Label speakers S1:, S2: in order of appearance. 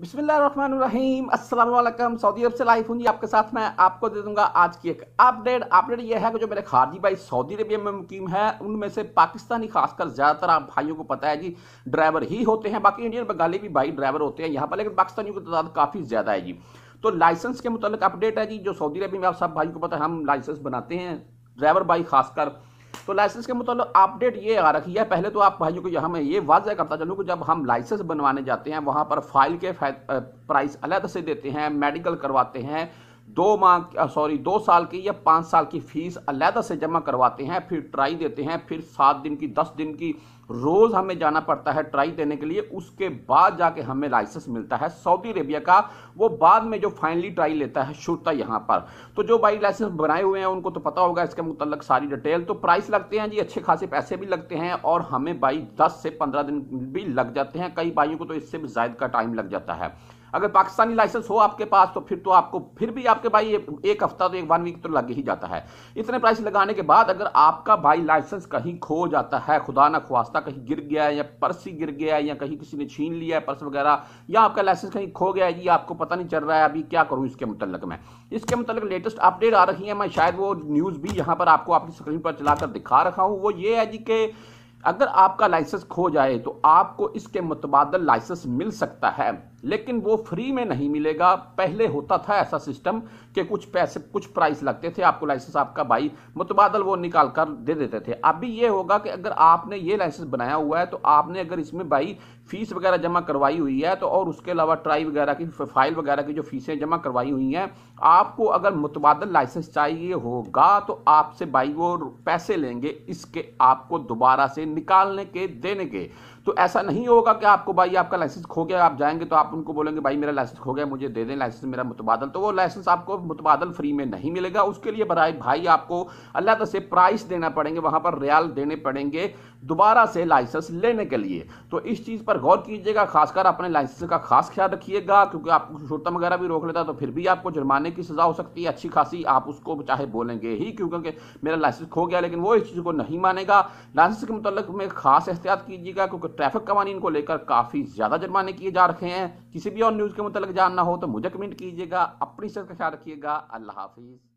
S1: बिस्मिल्लाम अस्सलाम सऊदी अरब से लाइफ हूँ जी आपके साथ मैं आपको दे दूंगा आज की एक अपडेट अपडेट यह है कि जो मेरे खारजी भाई सऊदी अरबिया में मुकीम है उनमें से पाकिस्तानी खासकर ज़्यादातर आप भाइयों को पता है जी ड्राइवर ही होते हैं बाकी इंडियन बंगाली भी भाई ड्राइवर होते हैं यहाँ पर लेकिन पाकिस्तानियों की तादाद काफ़ी ज़्यादा है जी तो लाइसेंस के मुतल अपडेट है जी जो सऊदी अरबिया में आप सब भाई को पता है हम लाइसेंस बनाते हैं ड्राइवर भाई खासकर तो लाइसेंस के मतलब अपडेट ये आ रखी है पहले तो आप भाइयों को यहाँ मैं ये वाजह करता चलूँ कि जब हम लाइसेंस बनवाने जाते हैं वहाँ पर फाइल के प्राइस अलग से देते हैं मेडिकल करवाते हैं दो माह सॉरी दो साल की या पाँच साल की फीस अलहदा से जमा करवाते हैं फिर ट्राई देते हैं फिर सात दिन की दस दिन की रोज़ हमें जाना पड़ता है ट्राई देने के लिए उसके बाद जाके हमें लाइसेंस मिलता है सऊदी अरेबिया का वो बाद में जो फाइनली ट्राई लेता है शुरता यहाँ पर तो जो बाइक लाइसेंस बनाए हुए हैं उनको तो पता होगा इसके मुतलक सारी डिटेल तो प्राइस लगते हैं जी अच्छे खासे पैसे भी लगते हैं और हमें बाई दस से पंद्रह दिन भी लग जाते हैं कई बाइयों को तो इससे भी जायद का टाइम लग जाता है अगर पाकिस्तानी लाइसेंस हो आपके पास तो फिर तो आपको फिर भी आपके भाई एक, हफ्ता तो एक वन वीक तो लग ही जाता है इतने प्राइस लगाने के बाद अगर आपका भाई लाइसेंस कहीं खो जाता है खुदा ना खुवास्ता कहीं गिर गया है या पर्स ही गिर गया है या कहीं किसी ने छीन लिया है पर्स वगैरह या आपका लाइसेंस कहीं खो गया है ये आपको पता नहीं चल रहा है अभी क्या करूँ इसके मुतलक मैं इसके मुतलक लेटेस्ट अपडेट आ रही है मैं शायद वो न्यूज़ भी यहाँ पर आपको आपकी स्क्रीन पर चलाकर दिखा रखा हूँ वो ये है जी कि अगर आपका लाइसेंस खो जाए तो आपको इसके मुतबादल लाइसेंस मिल सकता है लेकिन वो फ्री में नहीं मिलेगा पहले होता था ऐसा सिस्टम कि कुछ पैसे कुछ प्राइस लगते थे आपको लाइसेंस आपका भाई मुतबादल वो निकाल कर दे देते थे अभी ये होगा कि अगर आपने ये लाइसेंस बनाया हुआ है तो आपने अगर इसमें भाई फीस वगैरह जमा करवाई हुई है तो और उसके अलावा ट्राई वगैरह की फाइल वगैरह की जो फीसें जमा करवाई हुई हैं आपको अगर मुतबादल लाइसेंस चाहिए होगा तो आपसे भाई वो पैसे लेंगे इसके आपको दोबारा से निकालने के देने के तो ऐसा नहीं होगा कि आपको भाई आपका लाइसेंस खो गया आप जाएंगे तो आप उनको बोलेंगे भाई मेरा लाइसेंस खो गया मुझे दे दें लाइसेंस मेरा मुतबादल तो वो लाइसेंस आपको मुतबादल फ्री में नहीं मिलेगा उसके लिए बराए भाई आपको अल्लाह से प्राइस देना पड़ेंगे वहाँ पर रियाल देने पड़ेंगे दोबारा से लाइसेंस लेने के लिए तो इस चीज़ पर गौर कीजिएगा खासकर अपने लाइसेंस का खास ख्याल रखिएगा क्योंकि आपको शोरता वगैरह भी रोक लेता तो फिर भी आपको जुर्माने की सज़ा हो सकती है अच्छी खासी आप उसको चाहे बोलेंगे ही क्योंकि मेरा लाइसेंस खो गया लेकिन वो इस चीज़ को नहीं मानेगा लाइसेंस के मुतल में खास एहतियात कीजिएगा क्योंकि ट्रैफिक कवानीन को लेकर काफ़ी ज़्यादा जुर्माने किए जा रखे हैं किसी भी और न्यूज़ के मुतल जानना हो तो मुझे कमेंट कीजिएगा अपनी सेहत का ख्याल रखिएगा अल्लाह हाफिज़